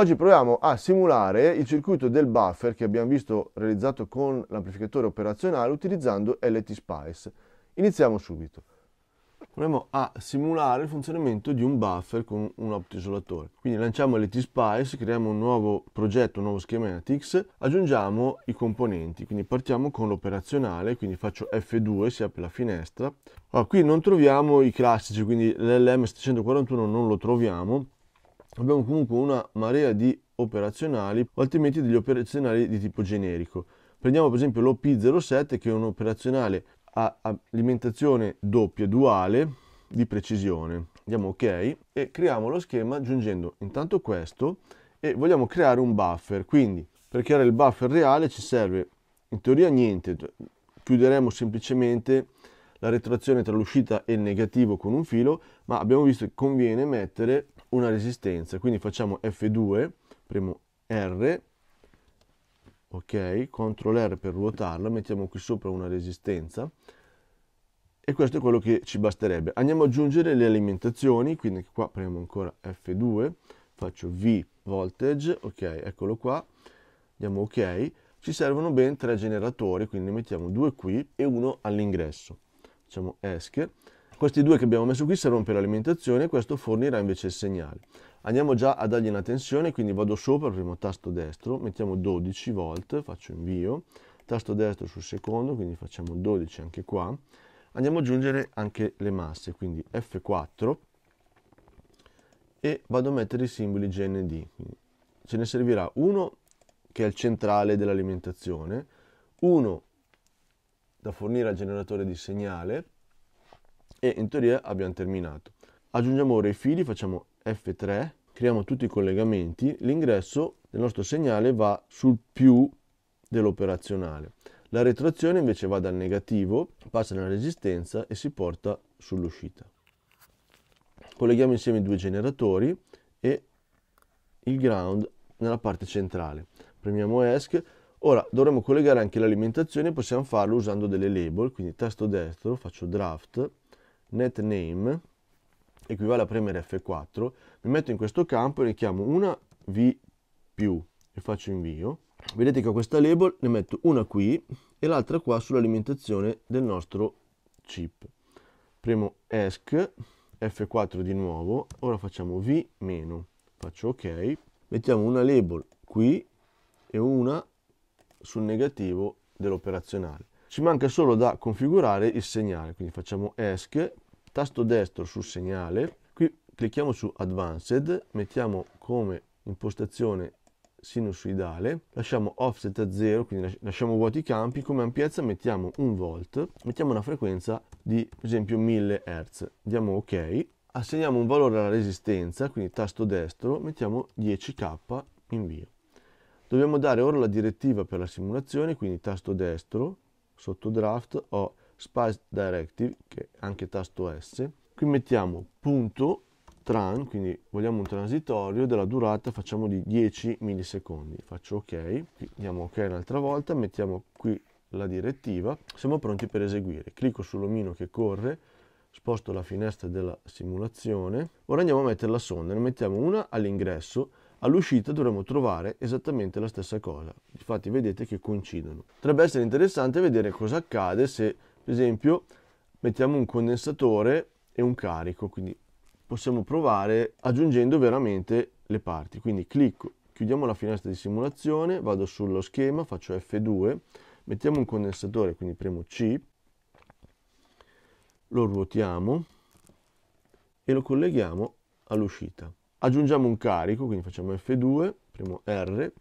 Oggi proviamo a simulare il circuito del buffer che abbiamo visto realizzato con l'amplificatore operazionale utilizzando LTSpice. Iniziamo subito. Proviamo a simulare il funzionamento di un buffer con un optoisolatore. Quindi lanciamo LTSpice, creiamo un nuovo progetto, un nuovo schematics, aggiungiamo i componenti. Quindi partiamo con l'operazionale, quindi faccio F2, si apre la finestra. Allora, qui non troviamo i classici, quindi l'LM741 non lo troviamo, abbiamo comunque una marea di operazionali o altrimenti degli operazionali di tipo generico. Prendiamo per esempio l'OP07 che è un operazionale a alimentazione doppia duale di precisione. Andiamo ok e creiamo lo schema aggiungendo intanto questo e vogliamo creare un buffer. Quindi per creare il buffer reale ci serve in teoria niente, chiuderemo semplicemente la retroazione tra l'uscita e il negativo con un filo, ma abbiamo visto che conviene mettere una resistenza. Quindi facciamo F2, premo R, ok, CTRL R per ruotarla, mettiamo qui sopra una resistenza e questo è quello che ci basterebbe. Andiamo ad aggiungere le alimentazioni, quindi qua premo ancora F2, faccio V voltage, ok, eccolo qua, diamo ok, ci servono ben tre generatori, quindi ne mettiamo due qui e uno all'ingresso. Facciamo ESC questi due che abbiamo messo qui servono per l'alimentazione e questo fornirà invece il segnale. Andiamo già a dargli una tensione, quindi vado sopra, primo tasto destro, mettiamo 12 volt, faccio invio, tasto destro sul secondo, quindi facciamo 12 anche qua. Andiamo ad aggiungere anche le masse, quindi F4 e vado a mettere i simboli GND. ce ne servirà uno che è il centrale dell'alimentazione, uno da fornire al generatore di segnale e in teoria abbiamo terminato. Aggiungiamo ora i fili, facciamo F3, creiamo tutti i collegamenti, l'ingresso del nostro segnale va sul più dell'operazionale. La retroazione invece va dal negativo, passa nella resistenza e si porta sull'uscita. Colleghiamo insieme i due generatori e il ground nella parte centrale. Premiamo ESC. Ora dovremo collegare anche l'alimentazione, possiamo farlo usando delle label, quindi tasto destro, faccio draft, net name equivale a premere F4, mi metto in questo campo e ne chiamo una V più e faccio invio. Vedete che ho questa label, ne metto una qui e l'altra qua sull'alimentazione del nostro chip. Premo ESC, F4 di nuovo, ora facciamo V-, meno, faccio OK, mettiamo una label qui e una sul negativo dell'operazionale. Ci manca solo da configurare il segnale, quindi facciamo ESC, tasto destro sul segnale, qui clicchiamo su Advanced, mettiamo come impostazione sinusoidale, lasciamo offset a 0, quindi lasciamo vuoti i campi, come ampiezza mettiamo 1 volt, mettiamo una frequenza di per esempio 1000 Hz, diamo ok, assegniamo un valore alla resistenza, quindi tasto destro, mettiamo 10k, invio. Dobbiamo dare ora la direttiva per la simulazione, quindi tasto destro, sotto draft ho Spice Directive, che è anche tasto S. Qui mettiamo punto tran, quindi vogliamo un transitorio, della durata facciamo di 10 millisecondi. Faccio ok, diamo ok un'altra volta, mettiamo qui la direttiva, siamo pronti per eseguire. Clicco sull'omino che corre, sposto la finestra della simulazione. Ora andiamo a mettere la sonda, ne mettiamo una all'ingresso all'uscita dovremo trovare esattamente la stessa cosa. Infatti vedete che coincidono. Potrebbe essere interessante vedere cosa accade se, per esempio, mettiamo un condensatore e un carico. Quindi possiamo provare aggiungendo veramente le parti. Quindi clicco, chiudiamo la finestra di simulazione, vado sullo schema, faccio F2, mettiamo un condensatore, quindi premo C, lo ruotiamo e lo colleghiamo all'uscita aggiungiamo un carico, quindi facciamo F2, premo R,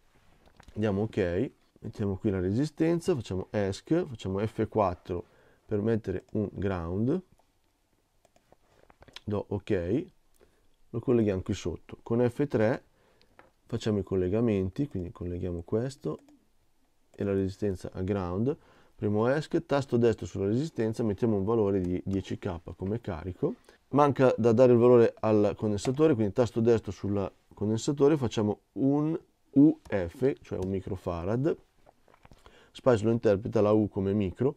diamo ok, mettiamo qui la resistenza, facciamo ESC, facciamo F4 per mettere un ground, do ok, lo colleghiamo qui sotto. Con F3 facciamo i collegamenti, quindi colleghiamo questo e la resistenza a ground, primo ESC, tasto destro sulla resistenza, mettiamo un valore di 10K come carico. Manca da dare il valore al condensatore, quindi tasto destro sul condensatore, facciamo un UF, cioè un microfarad. Spice lo interpreta la U come micro.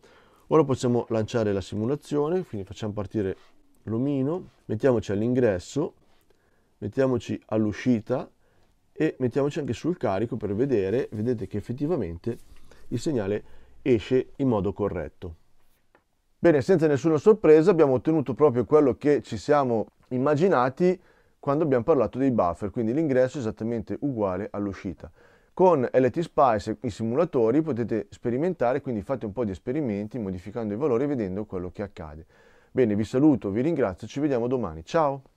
Ora possiamo lanciare la simulazione, quindi facciamo partire l'omino, mettiamoci all'ingresso, mettiamoci all'uscita e mettiamoci anche sul carico per vedere, vedete che effettivamente il segnale è esce in modo corretto. Bene, senza nessuna sorpresa abbiamo ottenuto proprio quello che ci siamo immaginati quando abbiamo parlato dei buffer, quindi l'ingresso è esattamente uguale all'uscita. Con LT LTSpice i simulatori potete sperimentare, quindi fate un po' di esperimenti modificando i valori e vedendo quello che accade. Bene, vi saluto, vi ringrazio, ci vediamo domani. Ciao!